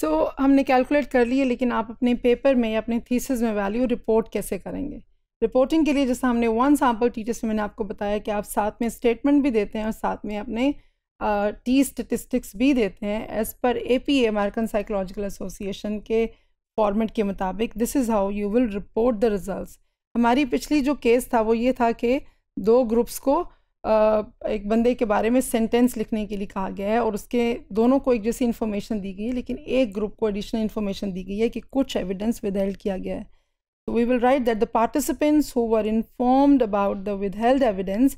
सो so, हमने calculate कर लिए लेकिन आप अपने पेपर में या अपने थीसिस में वैल्यू रिपोर्ट कैसे करेंगे रिपोर्टिंग के लिए जैसे हमने वन सैम्पल टी टेस्ट में मैंने आपको बताया कि आप साथ में स्टेटमेंट भी देते हैं और साथ में अपने टी स्टेटिस्टिक्स भी देते हैं as per A P American Psychological Association के फॉर्मेट के मुताबिक this is how you will report the result हमारी पिछली जो केस था वो ये था कि दो ग्रुप्स को एक बंदे के बारे में सेंटेंस लिखने के लिए कहा गया है और उसके दोनों को एक जैसी इन्फॉर्मेशन दी गई है लेकिन एक ग्रुप को एडिशनल इन्फॉर्मेशन दी गई है कि कुछ एविडेंस विदहेल्ड किया गया है तो we will write that the participants who were informed about the withheld evidence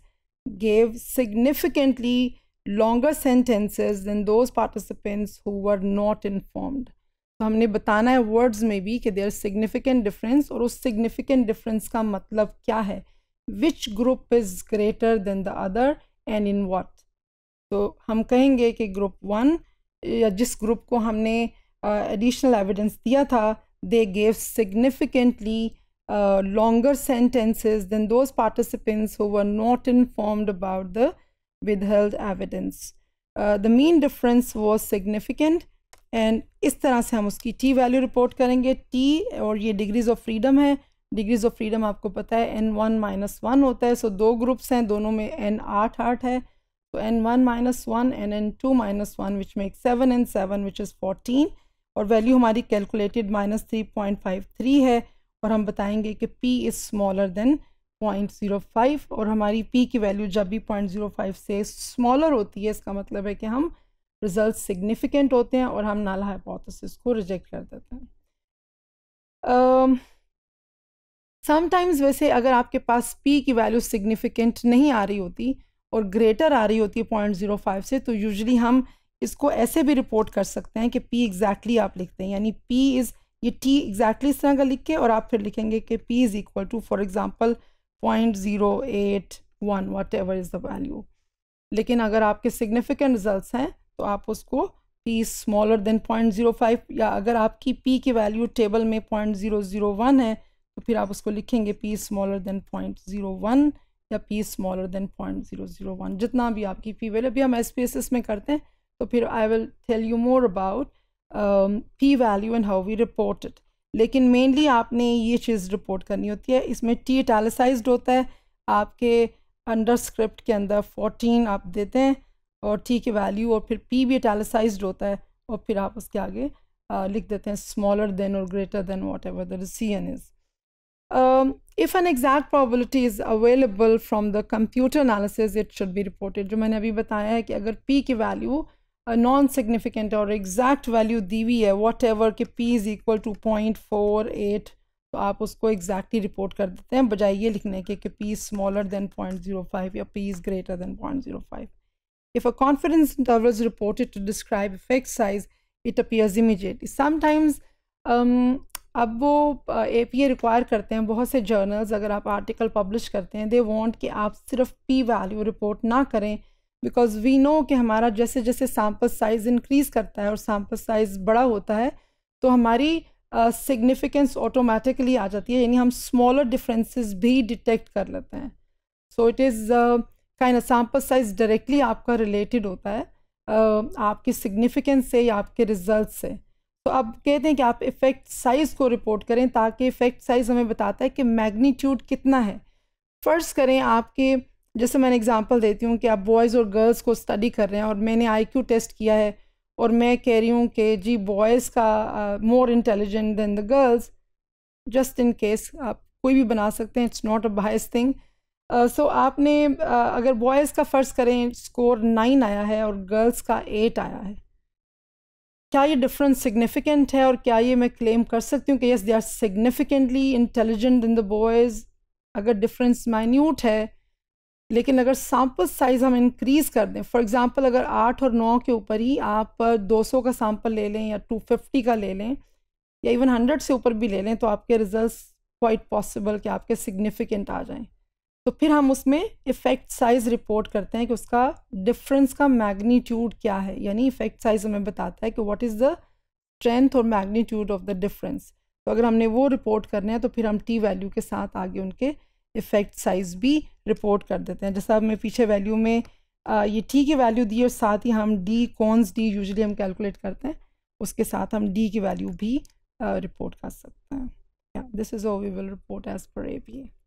gave significantly longer sentences than those participants who are not informed तो हमने बताना है वर्ड्स में भी कि देयर सिग्निफिकेंट डिफरेंस और उस सिग्निफिकेंट डिफरेंस का मतलब क्या है which group is greater than the other and in what तो हम कहेंगे कि ग्रुप वन या जिस ग्रुप को हमने एडिशनल uh, एविडेंस दिया था they gave significantly longer sentences than those participants who were not informed about the withheld evidence the main difference was significant and इस तरह से हम उसकी टी वैल्यू रिपोर्ट करेंगे टी और ये डिग्रीज ऑफ फ्रीडम है डिग्रीज ऑफ फ्रीडम आपको पता है एन वन माइनस वन होता है सो दो ग्रुप्स हैं दोनों में एन आठ आठ है तो N one minus one N N two minus one which make seven N seven which is fourteen और वैल्यू हमारी calculated minus three point five three है और हम बताएंगे कि P is smaller than point zero five और हमारी P की वैल्यू जब भी पॉइंट ज़ीरो फाइव से स्मॉलर होती है इसका मतलब है कि हम रिजल्ट सिग्निफिकेंट होते हैं और हम नाला हाइपोथेसिस को रिजेक्ट कर देते हैं um, समटाइम्स वैसे अगर आपके पास पी की वैल्यू सिग्निफिकेंट नहीं आ रही होती और ग्रेटर आ रही होती है पॉइंट ज़ीरो फाइव से तो यूजली हम इसको ऐसे भी रिपोर्ट कर सकते हैं कि पी एग्जैक्टली आप लिखते हैं यानी पी इज़ ये टी एग्जैक्टली इस तरह का लिख के और आप फिर लिखेंगे कि P is equal to for example point zero eight one whatever is the value लेकिन अगर आपके सिग्निफिकेंट रिजल्ट हैं तो आप उसको P smaller than point zero five या अगर आपकी पी की वैल्यू टेबल में पॉइंट ज़ीरो ज़ीरो वन है तो फिर आप उसको लिखेंगे P smaller than point zero one या P smaller than point zero zero one जितना भी आपकी पी वैल्यू अभी हम एस में करते हैं तो फिर I will tell you more about P value and how we report it लेकिन मेनली आपने ये चीज़ रिपोर्ट करनी होती है इसमें टी इटैलिसाइज्ड होता है आपके अंडर स्क्रिप्ट के अंदर फोर्टीन आप देते हैं और टी की वैल्यू और फिर पी भी इटैलिसाइज्ड होता है और फिर आप उसके आगे आ, uh, लिख देते हैं स्मॉलर देन और greater than whatever the C N is Um, if an exact probability is available from the computer analysis, it should be reported. जो मैंने अभी बताया है कि अगर p की वैल्यू नॉन सिग्निफिकेंट और एग्जैक्ट वैल्यू दी हुई है वॉट एवर के p is equal to point four eight तो आप उसको एग्जैक्टली रिपोर्ट कर देते हैं बजाय ये लिखने के कि p is smaller than point zero five या p is greater than point zero five If a confidence interval is reported to describe effect size, it appears immediately. Sometimes um, अब वो ए पी ए रिक्वायर करते हैं बहुत से journals अगर आप article publish करते हैं दे वॉन्ट कि आप सिर्फ पी वैल्यू रिपोर्ट ना करें बिकॉज वी नो कि हमारा जैसे जैसे सैम्पल साइज़ इंक्रीज़ करता है और सैम्पल साइज़ बड़ा होता है तो हमारी सिग्निफिकेंस uh, ऑटोमेटिकली आ जाती है यानी हम स्मॉलर डिफरेंसेस भी डिटेक्ट कर लेते हैं so it is kind sample size directly आपका रिलेटेड होता है uh, आपकी सिग्निफिकेंस से या आपके रिजल्ट से तो आप कहते हैं कि आप इफ़ेक्ट साइज़ को रिपोर्ट करें ताकि इफ़ेक्ट साइज़ हमें बताता है कि मैग्नीट्यूड कितना है फ़र्ज़ करें आपके जैसे मैंने एग्जांपल देती हूँ कि आप बॉयज़ और गर्ल्स को स्टडी कर रहे हैं और मैंने आईक्यू टेस्ट किया है और मैं कह रही हूँ कि जी बॉयज़ का more intelligent than the girls just in case आप कोई भी बना सकते हैं it's not a bias thing so आपने uh, अगर बॉयज़ का फ़र्ज़ करें स्कोर नाइन आया है और गर्ल्स का एट आया है क्या ये डिफरेंस सिग्निफिकेंट है और क्या ये मैं क्लेम कर सकती हूँ कि yes they are significantly intelligent in the boys अगर डिफरेंस माइन्यूट है लेकिन अगर सैम्पल साइज़ हम इंक्रीज़ कर दें फॉर एग्ज़ाम्पल अगर आठ और नौ के ऊपर ही आप 200 का सैम्पल ले लें या 250 का ले लें या इवन 100 से ऊपर भी ले लें तो आपके रिज़ल्ट क्वाइट पॉसिबल कि आपके सिग्निफिकेंट आ जाएं तो फिर हम उसमें इफ़ेक्ट साइज़ रिपोर्ट करते हैं कि उसका डिफरेंस का मैग्नीट्यूड क्या है यानी इफ़ेक्ट साइज़ हमें बताता है कि व्हाट इज़ द स्ट्रेंथ और मैग्नीट्यूड ऑफ द डिफरेंस तो अगर हमने वो रिपोर्ट करने हैं तो फिर हम टी वैल्यू के साथ आगे उनके इफ़ेक्ट साइज़ भी रिपोर्ट कर देते हैं जैसा हमने पीछे वैल्यू में आ, ये टी की वैल्यू दी और साथ ही हम डी कॉन्स डी यूजली हम कैलकुलेट करते हैं उसके साथ हम डी की वैल्यू भी रिपोर्ट कर सकते हैं this is oh we will report as per A B A